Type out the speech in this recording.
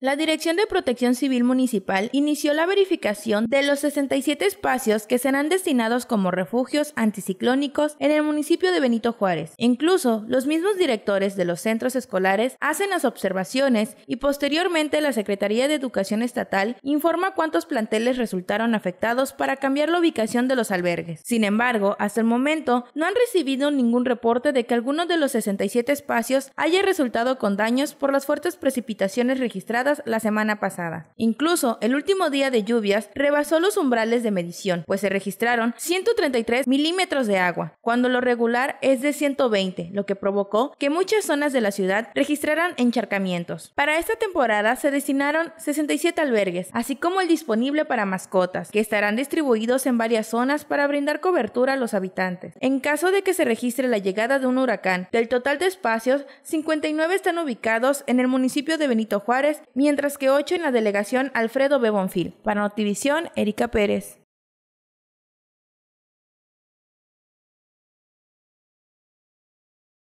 La Dirección de Protección Civil Municipal inició la verificación de los 67 espacios que serán destinados como refugios anticiclónicos en el municipio de Benito Juárez. Incluso, los mismos directores de los centros escolares hacen las observaciones y posteriormente la Secretaría de Educación Estatal informa cuántos planteles resultaron afectados para cambiar la ubicación de los albergues. Sin embargo, hasta el momento no han recibido ningún reporte de que alguno de los 67 espacios haya resultado con daños por las fuertes precipitaciones registradas la semana pasada. Incluso el último día de lluvias rebasó los umbrales de medición, pues se registraron 133 milímetros de agua, cuando lo regular es de 120, lo que provocó que muchas zonas de la ciudad registraran encharcamientos. Para esta temporada se destinaron 67 albergues, así como el disponible para mascotas, que estarán distribuidos en varias zonas para brindar cobertura a los habitantes. En caso de que se registre la llegada de un huracán, del total de espacios, 59 están ubicados en el municipio de Benito Juárez mientras que ocho en la delegación Alfredo Bebonfil. Para Notivisión, Erika Pérez.